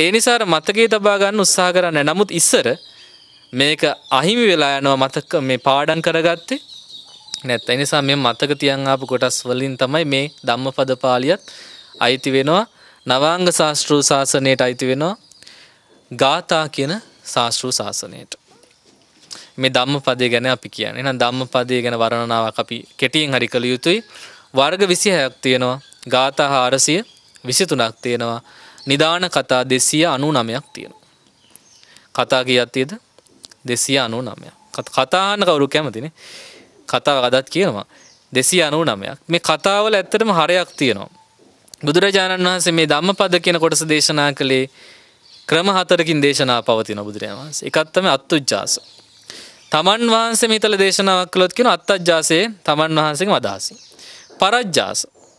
ඒ නිසාර මතකයේ තබා ගන්න උත්සාහ කරන්න නමුත් ඉස්සර මේක අහිමි වෙලා යනවා මතක මේ පාඩම් කරගත්තේ නැත්ත එනිසා මේ මතක තියන් ආපු කොටස් වලින් තමයි මේ ධම්මපද පාළියත් අයිති වෙනවා නවාංග ශාස්ත්‍රූ ශාසනයට අයිති වෙනවා ගාථා කියන ශාස්ත්‍රූ ශාසනයට මේ ධම්මපදය ගැන අපි කියන්නේ. එහෙනම් ධම්මපදය ගැන වර්ණනාවක් අපි කෙටියෙන් හරි කළ යුතුයි. වර්ග 26ක් තියෙනවා. ගාථා 423ක් තියෙනවා. නිදාන කතා දෙසිය අනු නමයක් තියෙන. කතා කියත්තේද දෙසිය අනු නමයක් කතාන්න කවරු කැමතින කතාව අදත් කියනවා දෙසිය අනු නමයක් මේ කතාවල ඇත්තටම හරයක් තියෙනවා. බුදුරජාණන් වහන්සේ මේ ධම්ම පද කියන කොටස දේශනා කළේ ක්‍රම හතරකින් දේශනා පවතින බුදුරජාණන් වහන්සේ එකත්තම අත්තුජ්ජාස. තමන් වහන්සේ මිතල දේශනාවක් කළොත් කියන අත්තජ්ජාසයේ තමන් වහන්සේගේ අදහසින්. පරජ්ජාස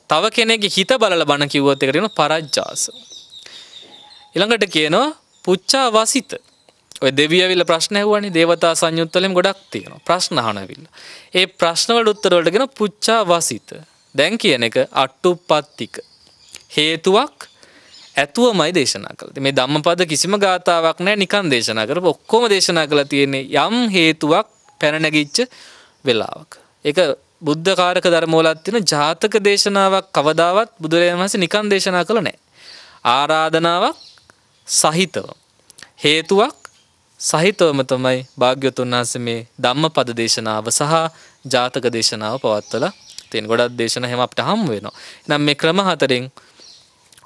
තව කෙනෙගේ හිත බලල බණ කිව්වොත් එකට කියන පරජ්ජාස එළඟට කියනවා පුච්චා වසිත ඔය දෙවියවිල ප්‍රශ්න ඇහුවනි දේවතා සංයුත්තලෙන් ගොඩක් තියෙන ප්‍රශ්න හනවිල්ල ඒ ප්‍රශ්නවල උත්තරවලටගෙන පුච්චා වසිත දැන් කියන එක අට්ටු පත්තික හේතුවක් ඇතුවමයි දේශනා කළ මේ ධම්මපද කිසිම ගාතාවක් නෑ නිකන් දේශනා කර ඔක්කොම දේශනා කළ තියෙන්නේ යම් හේතුවක් පැනනැගිච්ච වෙලාවක එක බුද්ධකාරක ධර්මෝලත්තින ජාතක දේශනාවක් කවදාවත් බුදුරජන් වහස නිකන් දේශනා කළ නෑ ආරාධනාවක් සහිතව. හේතුවක් සහිතවම තමයි භාග්‍යවතුන් වහන්සේ මේ ධම්මපද දේශනාව සහ ජාතක දේශනාව පවත්වලා තියෙන ගොඩක් දේශන හැම අපිට හම් වෙනවා. එහෙනම් මේ ක්‍රම හතරෙන්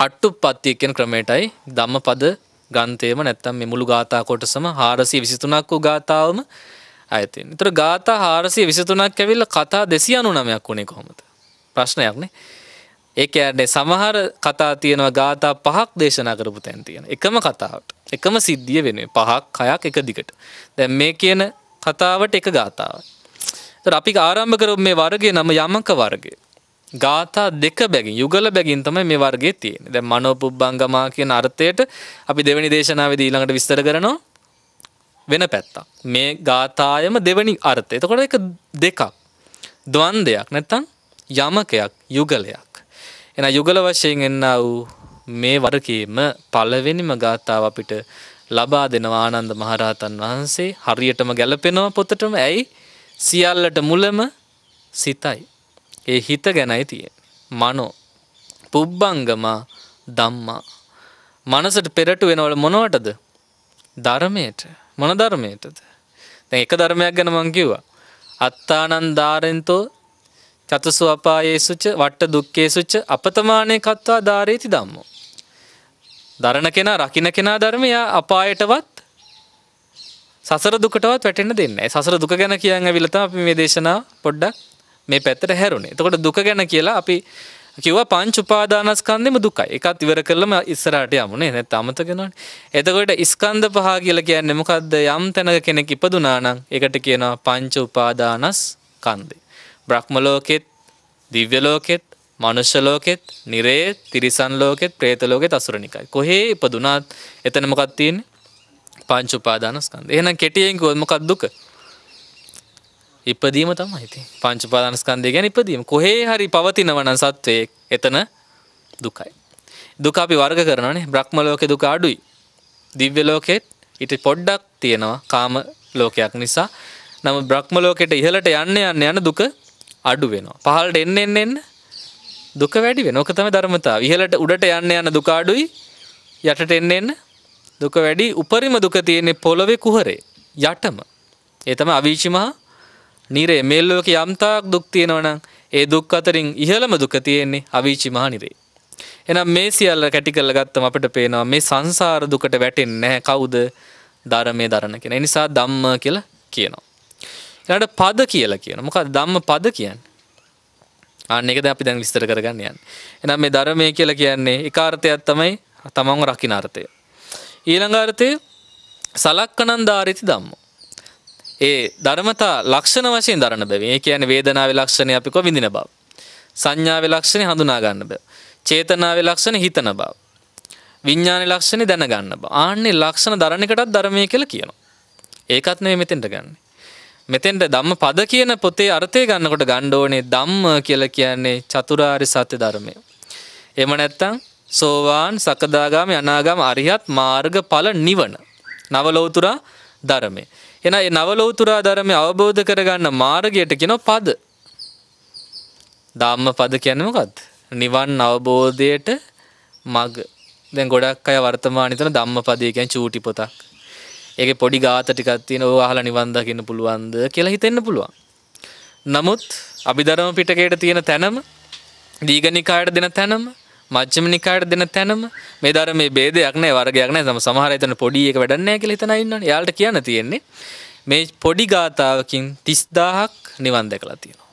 අට්ටුප්පත්ති කියන ක්‍රමයටයි ධම්මපද ගන්තේම නැත්තම් මේ මුළු ගාථා කොටසම 423ක් වූ ගාථාවම අයතින්. ඒතර ගාථා 423ක් ඇවිල්ලා කතා 299ක් වුණේ කොහොමද? ප්‍රශ්නයක් නේ. ඒ කියන්නේ සමහර කතා තියෙනවා ගාථා පහක් දේශනා කරපු තැන් තියෙන. එකම කතාවට. එකම සිද්ධිය වෙනුවෙන් පහක් හයක් එක දිගට. දැන් මේ කියන කතාවට එක ගාථාවක්. ඒතර අපි ආරම්භ කරමු මේ වර්ගයේ නම යමක වර්ගය. ගාථා දෙක බැගින් යුගල බැගින් තමයි මේ වර්ගයේ තියෙන්නේ. දැන් මනෝපුබ්බංගමා කියන අර්ථයට අපි දෙවෙනි දේශනාවේදී ඊළඟට විස්තර කරනවා. වෙන පැත්තක්. මේ ගාථායම දෙවෙනි අර්ථය. එතකොට ඒක දෙකක්. ද්වන්දයක් නැත්තම් යමකයක් යුගලයක්. එන යුගල වශයෙන් එන්න වූ මේ වරකීම පළවෙනිම ගාථාව අපිට ලබා දෙනවා ආනන්ද මහරහතන් වහන්සේ හරියටම ගැලපෙනවා පොතටම ඇයි සියල්ලට මුලම සිතයි ඒ හිත ගැනයි තියෙන්නේ මනෝ පුබ්බංගම ධම්මා මනසට පෙරට වෙනවල මොනවටද ධර්මයට මොන ධර්මයටද දැන් එක ධර්මයක් ගැන මං කිව්වා අත්තානන් ධාරෙන්තෝ චතුසු අපායේසුච වට්ට දුක්කේසුච අපතමානය කත්වා ධාරේති දම්මෝ. දරණ කෙනා රකින කෙනා ධර්මයා අපායටවත් සසර දුකටවත් වැටෙන්න දෙන්න සසර දුක ගැන කියන්න විලතම අපි මේ දේශනා පොඩ්ඩක් මේ පැත්තට හැරුණේ එතකොට දුක ගැන කියලා අපි කිව්වා පංච උපාදානස්කන්ධෙම දුකයි. එකත් ඉවර කළම ඉස්සරහට යමුනේ. නැත්නම් අමතකනවනේ. එතකොට ස්කන්ධ පහ කියලා කියන්නේ මොකද්ද? යම් තැනක කෙනෙක් ඉපදුනා නම් ඒකට කියනවා පංච උපාදානස්කන්ධය. බ්‍රහ්ම ලෝකෙත්, දිව්‍ය ලෝකෙත්, මනුෂ්‍ය ලෝකෙත්, නිරේ, තිරිසන් ලෝකෙත්, പ്രേත ලෝකෙත්, අසුරනිකයි. කොහේ ඉපදුනත් එතන මොකක්ද තියෙන්නේ? පංච උපාදානස්කන්ධය. එහෙනම් කෙටියෙන් කිව්වොත් මොකක්ද දුක? ඉපදීම තමයි ඉතින්. පංච උපාදානස්කන්ධය කියන්නේ ඉපදීම. කොහේ හරි පවතිනවා නම් සත්වයේ එතන දුකයි. දුක අපි වර්ග කරනවානේ. බ්‍රහ්ම ලෝකේ දුක අඩුයි. දිව්‍ය ලෝකෙත් ඊට පොඩ්ඩක් තියෙනවා කාම ලෝකයක් නිසා. නම බ්‍රහ්ම ලෝකෙට ඉහළට යන්න යන්න යන දුක අඩු වෙනවා. පහළට එන්න එන්න එන්න දුක වැඩි වෙනවා. ඔක තමයි ධර්මතාව. ඉහළට උඩට යන්න යන දුක අඩුයි. යටට එන්න එන්න දුක වැඩි. උපරිම දුක තියෙන්නේ පොළවේ කුහරේ යටම. ඒ තමයි අවීචිමහා නිරේ. මේ ලෝකේ යම්තාක් දුක් තියෙනවා ඒ දුක් අතරින් ඉහළම දුක තියෙන්නේ අවීචිමහා නිරේ. එහෙනම් මේ සියල්ල කැටි කරලා ගත්තම අපිට පේනවා මේ සංසාර දුකට වැටෙන්නේ නැහැ කවුද? ධර්මයේ දරණ කෙනා. ඒ නිසා ධම්ම කියලා කියනවා. ඊළඟට පද කියලා කියනවා. මොකක්ද ධම්ම පද කියන්නේ? අන්න ඒකද අපි දැන් විස්තර කරගන්න යන්නේ. එහෙනම් මේ ධර්මය කියලා කියන්නේ ඒකාර්ථයක් තමයි තමන්ව රකින්න අර්ථය. ඊළඟ අර්ථය සලක්කනන් ධාරිති ධම්ම. ඒ ධර්මතා ලක්ෂණ වශයෙන් දරන බැවින්. ඒ කියන්නේ වේදනාවේ ලක්ෂණය අපි කො විඳින බව. සංඥාවේ ලක්ෂණය හඳුනා ගන්න බව. චේතනාවේ ලක්ෂණ හිතන බව. විඤ්ඥාන ලක්ෂණ දැනගන්න බ ආන්නේ ලක්ෂණ දරණ එකටත් ධර්මය කියල කියනවා. ඒකත් නෙවෙයි මෙතෙන්ට ගන්නේ. මෙතෙන්ට ධම්ම පද කියන පොතේ අර්ථය ගන්නකොට ගන්න ඕනේ ධම්ම කියලා කියන්නේ චතුරාර්ය සත්‍ය ධර්මය. එහෙම නැත්නම් සෝවාන් සකදාගාමී අනාගාමී අරිහත් මාර්ගඵල නිවන. නවලෝතුරා ධර්මය. එහෙනම් මේ නවලෝතුරා ධර්මය අවබෝධ කරගන්න මාර්ගයට කියනවා පද. ධම්ම පද කියන්නේ මොකද්ද? නිවන් අවබෝධයට මග. දැන් ගොඩක් අය වර්තමානයේ තන ධම්මපදයේ කියන්නේ චූටි පොතක්. ඒක පොඩි ගාත ටිකක් තියෙන ඕවා අහලා නිවන් දකින්න පුළුවන්ද කියලා හිතෙන්න පුළුවන්. නමුත් අභිධර්ම පිටකයට තියෙන තැනම දීඝනිකායට දෙන තැනම මජ්ක්‍ධිම නිකායට දෙන තැනම මේ ධර්මයේ ભેදයක් නැහැ වර්ගයක් නැහැ සම සමහර හිතන පොඩි එක වැඩක් නැහැ කියලා හිතන අය ඉන්නවනේ. එයාලට කියන්න තියෙන්නේ මේ පොඩි ගාතාවකින් 30000ක් නිවන් දැකලා තියෙනවා.